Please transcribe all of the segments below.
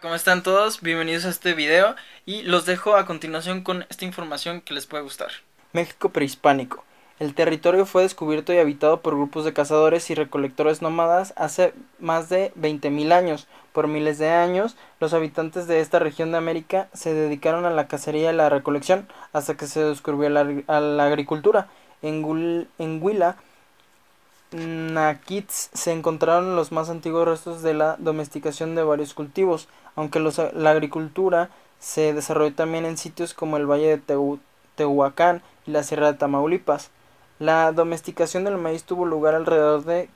¿Cómo están todos? Bienvenidos a este video y los dejo a continuación con esta información que les puede gustar. México prehispánico. El territorio fue descubierto y habitado por grupos de cazadores y recolectores nómadas hace más de 20.000 años. Por miles de años, los habitantes de esta región de América se dedicaron a la cacería y la recolección hasta que se descubrió la, agricultura. En, en Huila, naquits se encontraron los más antiguos restos de la domesticación de varios cultivos, aunque la agricultura se desarrolló también en sitios como el Valle de Tehuacán y la Sierra de Tamaulipas. La domesticación del maíz tuvo lugar alrededor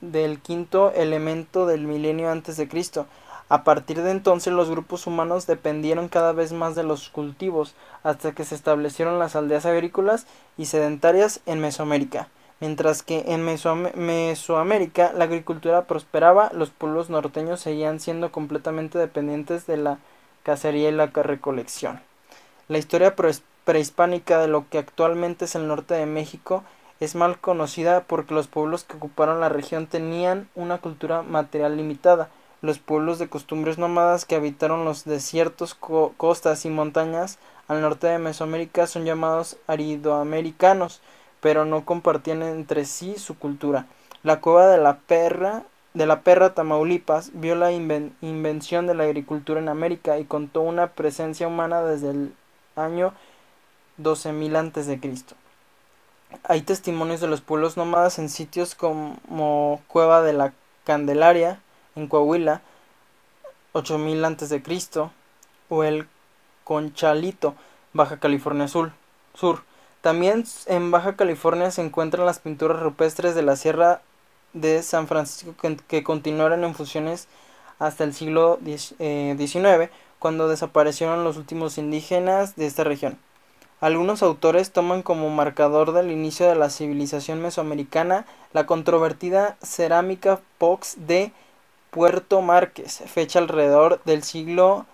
del quinto elemento del milenio antes de Cristo. A partir de entonces los grupos humanos dependieron cada vez más de los cultivos, hasta que se establecieron las aldeas agrícolas y sedentarias en Mesoamérica. Mientras que en Mesoamérica la agricultura prosperaba, los pueblos norteños seguían siendo completamente dependientes de la cacería y la recolección. La historia prehispánica de lo que actualmente es el norte de México es mal conocida porque los pueblos que ocuparon la región tenían una cultura material limitada. Los pueblos de costumbres nómadas que habitaron los desiertos, costas y montañas al norte de Mesoamérica son llamados aridoamericanos pero no compartían entre sí su cultura. La cueva de la perra de la perra Tamaulipas vio la invención de la agricultura en América y contó una presencia humana desde el año 12.000 antes de Cristo. Hay testimonios de los pueblos nómadas en sitios como Cueva de la Candelaria en Coahuila 8.000 antes de Cristo o el Conchalito, Baja California Sur. También en Baja California se encuentran las pinturas rupestres de la Sierra de San Francisco que, continuaron en fusiones hasta el siglo XIX, eh, cuando desaparecieron los últimos indígenas de esta región. Algunos autores toman como marcador del inicio de la civilización mesoamericana la controvertida cerámica Pox de Puerto Márquez, fecha alrededor del siglo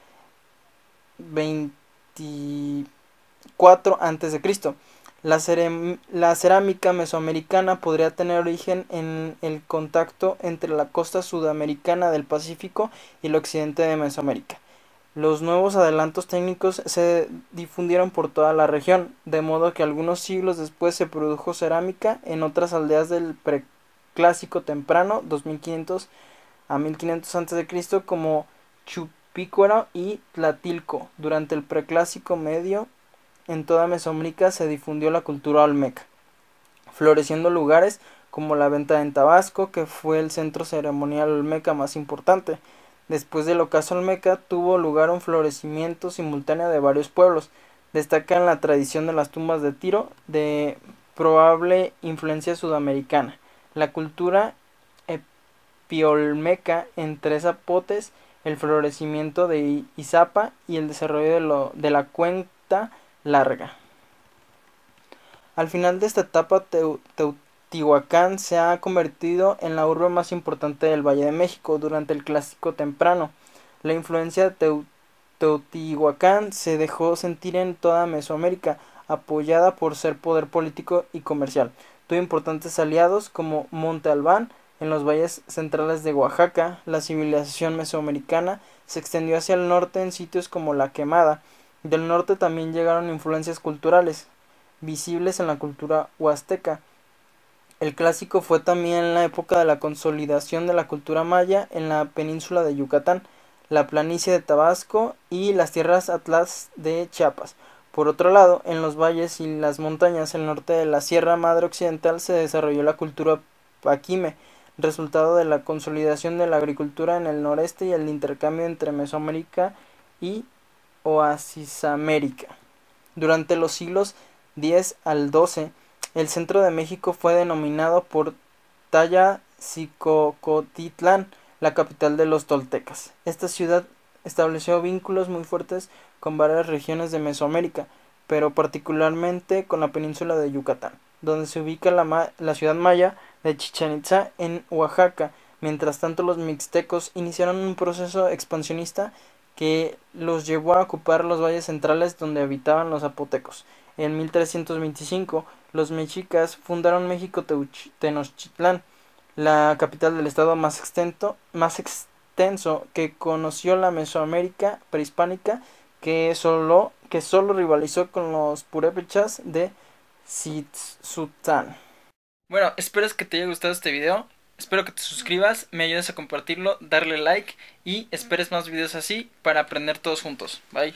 24 a.C., la, cerámica mesoamericana podría tener origen en el contacto entre la costa sudamericana del Pacífico y el occidente de Mesoamérica. Los nuevos adelantos técnicos se difundieron por toda la región, de modo que algunos siglos después se produjo cerámica en otras aldeas del preclásico temprano, 2500 a 1500 a.C., como Chupícuaro y Tlatilco, durante el preclásico medio en toda Mesoamérica se difundió la cultura olmeca, floreciendo lugares como la venta en Tabasco, que fue el centro ceremonial olmeca más importante. Después del ocaso olmeca tuvo lugar un florecimiento simultáneo de varios pueblos. Destacan la tradición de las tumbas de tiro de probable influencia sudamericana, la cultura epiolmeca en tres zapotes, el florecimiento de Izapa y el desarrollo de, de la cuenta larga. Al final de esta etapa, Teotihuacán se ha convertido en la urbe más importante del Valle de México durante el Clásico temprano. La influencia de Teotihuacán se dejó sentir en toda Mesoamérica, apoyada por ser poder político y comercial. Tuvo importantes aliados como Monte Albán en los valles centrales de Oaxaca. La civilización mesoamericana se extendió hacia el norte en sitios como La Quemada, del norte también llegaron influencias culturales, visibles en la cultura huasteca. El clásico fue también la época de la consolidación de la cultura maya en la península de Yucatán, la planicie de Tabasco y las tierras atlas de Chiapas. Por otro lado, en los valles y las montañas del norte de la Sierra Madre Occidental se desarrolló la cultura paquime, resultado de la consolidación de la agricultura en el noreste y el intercambio entre Mesoamérica y oasis américa Durante los siglos X al XII, el centro de México fue denominado por Cicocotitlán, la capital de los toltecas. Esta ciudad estableció vínculos muy fuertes con varias regiones de Mesoamérica, pero particularmente con la península de Yucatán, donde se ubica la, ciudad maya de chichén en Oaxaca. Mientras tanto, los mixtecos iniciaron un proceso expansionista que los llevó a ocupar los valles centrales donde habitaban los zapotecos. En 1325, los mexicas fundaron México Tenochtitlán, la capital del estado más extenso, más extenso que conoció la Mesoamérica prehispánica, que solo, que rivalizó con los purépechas de Sitzután. Bueno, espero que te haya gustado este video. Espero que te suscribas, me ayudes a compartirlo, darle like y esperes más videos así para aprender todos juntos. Bye.